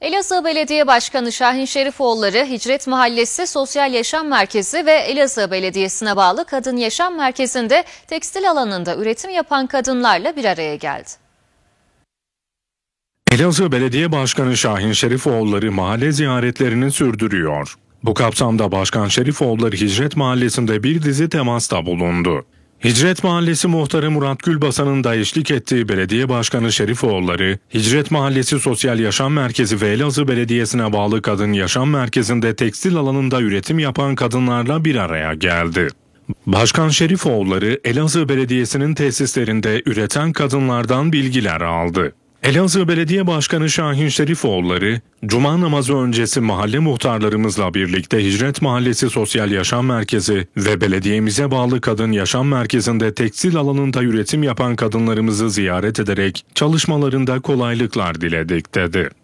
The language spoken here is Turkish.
Elazığ Belediye Başkanı Şahin Şerifoğulları, Hicret Mahallesi Sosyal Yaşam Merkezi ve Elazığ Belediyesi'ne bağlı Kadın Yaşam Merkezi'nde tekstil alanında üretim yapan kadınlarla bir araya geldi. Elazığ Belediye Başkanı Şahin Şerifoğulları mahalle ziyaretlerini sürdürüyor. Bu kapsamda Başkan Şerifoğulları Hicret Mahallesi'nde bir dizi temasta bulundu. Hicret Mahallesi muhtarı Murat Gülbasan'ın da eşlik ettiği belediye başkanı Şerif Oğulları Hicret Mahallesi Sosyal Yaşam Merkezi ve Elazığ Belediyesi'ne bağlı Kadın Yaşam Merkezi'nde tekstil alanında üretim yapan kadınlarla bir araya geldi. Başkan Şerif Oğulları Elazığ Belediyesi'nin tesislerinde üreten kadınlardan bilgiler aldı. Elazığ Belediye Başkanı Şahin Şerifoğulları, Cuma namazı öncesi mahalle muhtarlarımızla birlikte Hicret Mahallesi Sosyal Yaşam Merkezi ve belediyemize bağlı Kadın Yaşam Merkezi'nde tekstil alanında üretim yapan kadınlarımızı ziyaret ederek çalışmalarında kolaylıklar diledik dedi.